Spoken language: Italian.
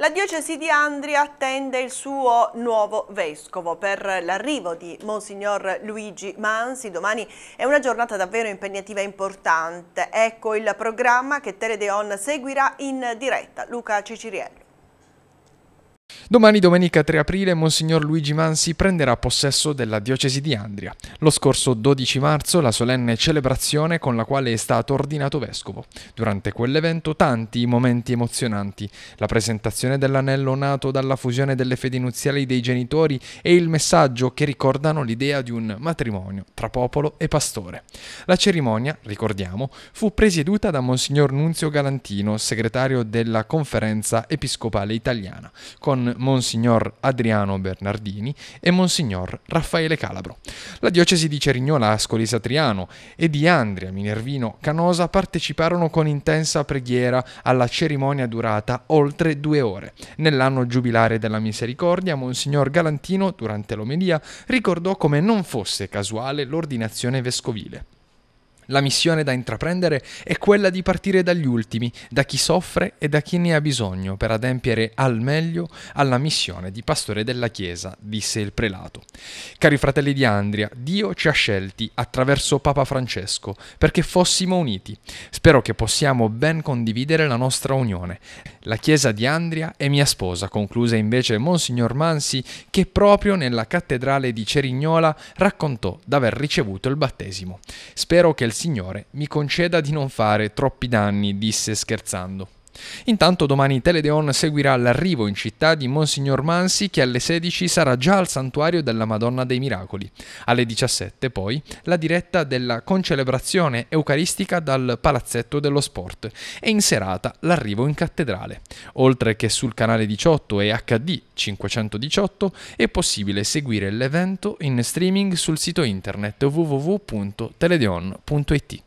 La diocesi di Andria attende il suo nuovo vescovo per l'arrivo di Monsignor Luigi Mansi. Domani è una giornata davvero impegnativa e importante. Ecco il programma che Teledeon seguirà in diretta. Luca Ciciriello. Domani, domenica 3 aprile, Monsignor Luigi Mansi prenderà possesso della diocesi di Andria. Lo scorso 12 marzo, la solenne celebrazione con la quale è stato ordinato vescovo. Durante quell'evento tanti i momenti emozionanti, la presentazione dell'anello nato dalla fusione delle fedi nuziali dei genitori e il messaggio che ricordano l'idea di un matrimonio tra popolo e pastore. La cerimonia, ricordiamo, fu presieduta da Monsignor Nunzio Galantino, segretario della Conferenza Episcopale Italiana, con Monsignor Adriano Bernardini e Monsignor Raffaele Calabro. La diocesi di Cerignola Ascoli Satriano e di Andria Minervino Canosa parteciparono con intensa preghiera alla cerimonia durata oltre due ore. Nell'anno giubilare della misericordia, Monsignor Galantino, durante l'omelia, ricordò come non fosse casuale l'ordinazione vescovile. La missione da intraprendere è quella di partire dagli ultimi, da chi soffre e da chi ne ha bisogno per adempiere al meglio alla missione di pastore della Chiesa, disse il prelato. Cari fratelli di Andria, Dio ci ha scelti attraverso Papa Francesco perché fossimo uniti. Spero che possiamo ben condividere la nostra unione la chiesa di Andria è mia sposa, concluse invece Monsignor Mansi, che proprio nella cattedrale di Cerignola raccontò d'aver ricevuto il battesimo. Spero che il Signore mi conceda di non fare troppi danni, disse scherzando. Intanto domani Teledeon seguirà l'arrivo in città di Monsignor Mansi che alle 16 sarà già al santuario della Madonna dei Miracoli. Alle 17 poi la diretta della concelebrazione eucaristica dal Palazzetto dello Sport e in serata l'arrivo in cattedrale. Oltre che sul canale 18 e HD 518 è possibile seguire l'evento in streaming sul sito internet www.teledeon.it.